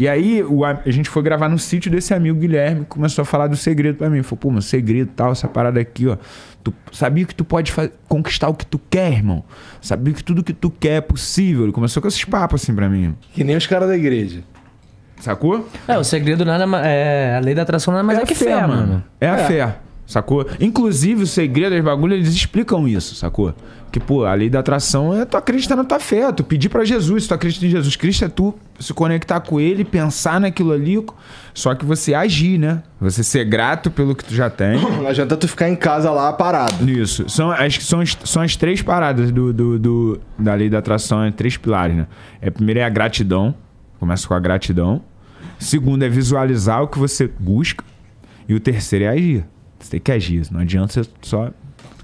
E aí o, a gente foi gravar no sítio desse amigo Guilherme, começou a falar do segredo para mim. Falou, pô, meu segredo tal, essa parada aqui, ó. Tu sabia que tu pode conquistar o que tu quer, irmão? Sabia que tudo que tu quer é possível? Ele começou com esses papos assim pra mim. Que nem os caras da igreja. Sacou? É, o segredo nada é. A lei da atração nada mais é, é que fé, fé mano. mano. É a é. fé sacou? Inclusive, o segredo das bagulhas, eles explicam isso, sacou? Que, pô, a lei da atração é tu acreditar na tua fé, tu pedir pra Jesus, tu acredita em Jesus Cristo, é tu se conectar com ele, pensar naquilo ali, só que você agir, né? Você ser grato pelo que tu já tem. Não adianta tu ficar em casa lá parado. Isso. São, acho que são, são as três paradas do, do, do da lei da atração, é três pilares, né? É, primeiro é a gratidão, começa com a gratidão. Segundo é visualizar o que você busca. E o terceiro é agir. Você tem que agir, não adianta você só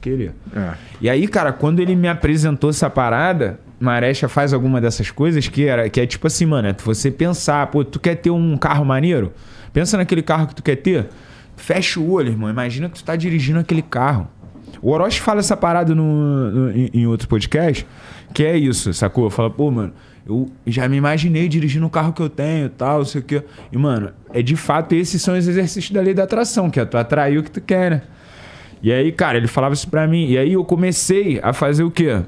querer. É. E aí, cara, quando ele me apresentou essa parada, Marecha faz alguma dessas coisas que, era, que é tipo assim, mano, é você pensar, pô, tu quer ter um carro maneiro? Pensa naquele carro que tu quer ter. Fecha o olho, irmão. Imagina que tu tá dirigindo aquele carro. O Orochi fala essa parada no, no em, em, outro podcast, que é isso, sacou? Fala, pô, mano, eu já me imaginei dirigindo o carro que eu tenho tal, não sei o quê. E, mano, é de fato, esses são os exercícios da lei da atração, que é tu atrair o que tu quer, né? E aí, cara, ele falava isso pra mim. E aí eu comecei a fazer o quê?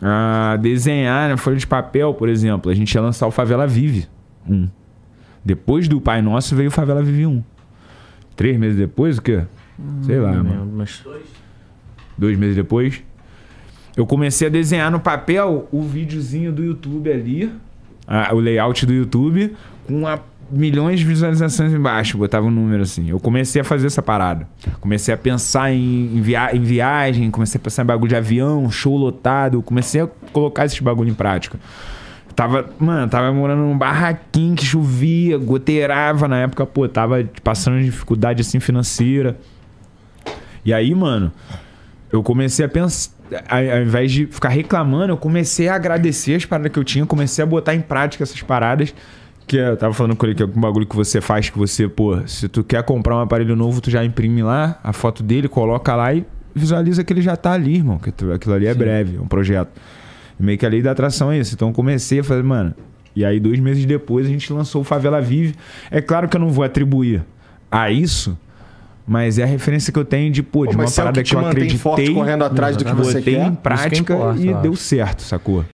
A desenhar na né, folha de papel, por exemplo. A gente ia lançar o Favela Vive 1. Um. Depois do Pai Nosso veio o Favela Vive 1. Um. Três meses depois, o quê? Sei lá, mano. Lembro, Dois dois meses depois, eu comecei a desenhar no papel o videozinho do YouTube ali, a, o layout do YouTube, com a, milhões de visualizações embaixo, botava um número assim. Eu comecei a fazer essa parada. Comecei a pensar em, em, via, em viagem, comecei a pensar em bagulho de avião, show lotado, comecei a colocar esses bagulho em prática. Tava, mano, tava morando num barraquinho que chovia, goteirava na época, pô, tava passando dificuldade assim financeira. E aí, mano, eu comecei a pensar. Ao invés de ficar reclamando, eu comecei a agradecer as paradas que eu tinha, comecei a botar em prática essas paradas. Que é, eu tava falando com ele que é um bagulho que você faz, que você, pô, se tu quer comprar um aparelho novo, tu já imprime lá a foto dele, coloca lá e visualiza que ele já tá ali, irmão. Que tu, aquilo ali é Sim. breve, é um projeto. meio que a lei da atração é isso. Então eu comecei a fazer, mano. E aí, dois meses depois, a gente lançou o Favela Vive. É claro que eu não vou atribuir a isso mas é a referência que eu tenho de, pô, de Pô, uma mas é o que, que, eu acreditei, forte correndo atrás do uhum. que você quer. em prática que importa, e deu certo, sacou?